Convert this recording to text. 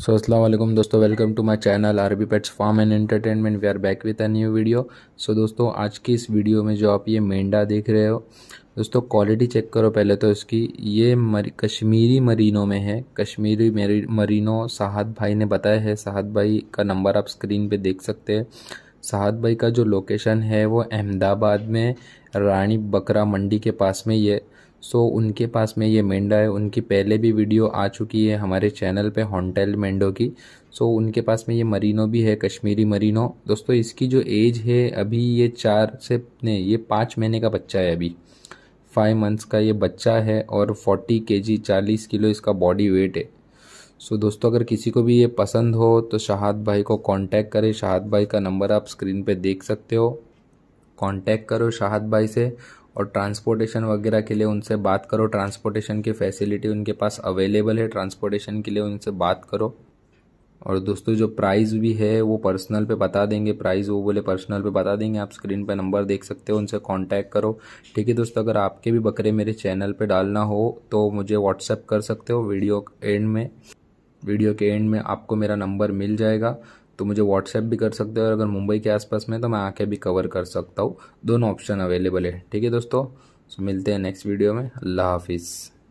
सो वालेकुम दोस्तों welcome to my channel RB pets farm and entertainment we are back with a new video so दोस्तों आज की इस वीडियो में जो आप ये मेंढा देख रहे हो दोस्तों क्वालिटी चेक करो पहले तो इसकी ये मर, कश्मीरी मरीनों में है कश्मीरी मरीनों साहद भाई ने बताया है साहद भाई का नंबर आप स्क्रीन पर देख सकते हैं साहद भाई का जो लोकेशन है वो अहमदाबाद में रानी बकरा मंडी के पास में ये सो उनके पास में ये मेंढा है उनकी पहले भी वीडियो आ चुकी है हमारे चैनल पे हॉन्टेल मेंढो की सो उनके पास में ये मरीनो भी है कश्मीरी मरीनो दोस्तों इसकी जो एज है अभी ये चार से नहीं ये पाँच महीने का बच्चा है अभी फाइव मंथ्स का ये बच्चा है और फोर्टी के जी चालीस किलो इसका बॉडी वेट है सो दोस्तों अगर किसी को भी ये पसंद हो तो शाहद भाई को कांटेक्ट करें शाहद भाई का नंबर आप स्क्रीन पे देख सकते हो कांटेक्ट करो शाहद भाई से और ट्रांसपोर्टेशन वगैरह के लिए उनसे बात करो ट्रांसपोर्टेशन की फैसिलिटी उनके पास अवेलेबल है ट्रांसपोर्टेशन के लिए उनसे बात करो और दोस्तों जो प्राइस भी है वो पर्सनल पे बता देंगे प्राइस वो बोले पर्सनल पे बता देंगे आप स्क्रीन पे नंबर देख सकते हो उनसे कांटेक्ट करो ठीक है दोस्तों अगर आपके भी बकरे मेरे चैनल पे डालना हो तो मुझे व्हाट्सएप कर सकते हो वीडियो एंड में वीडियो के एंड में आपको मेरा नंबर मिल जाएगा तो मुझे व्हाट्सएप भी कर सकते हो और अगर मुंबई के आसपास में तो मैं आके भी कवर कर सकता हूँ दोनों ऑप्शन अवेलेबल है ठीक है दोस्तों सो मिलते हैं नेक्स्ट वीडियो में अल्लाह हाफिज़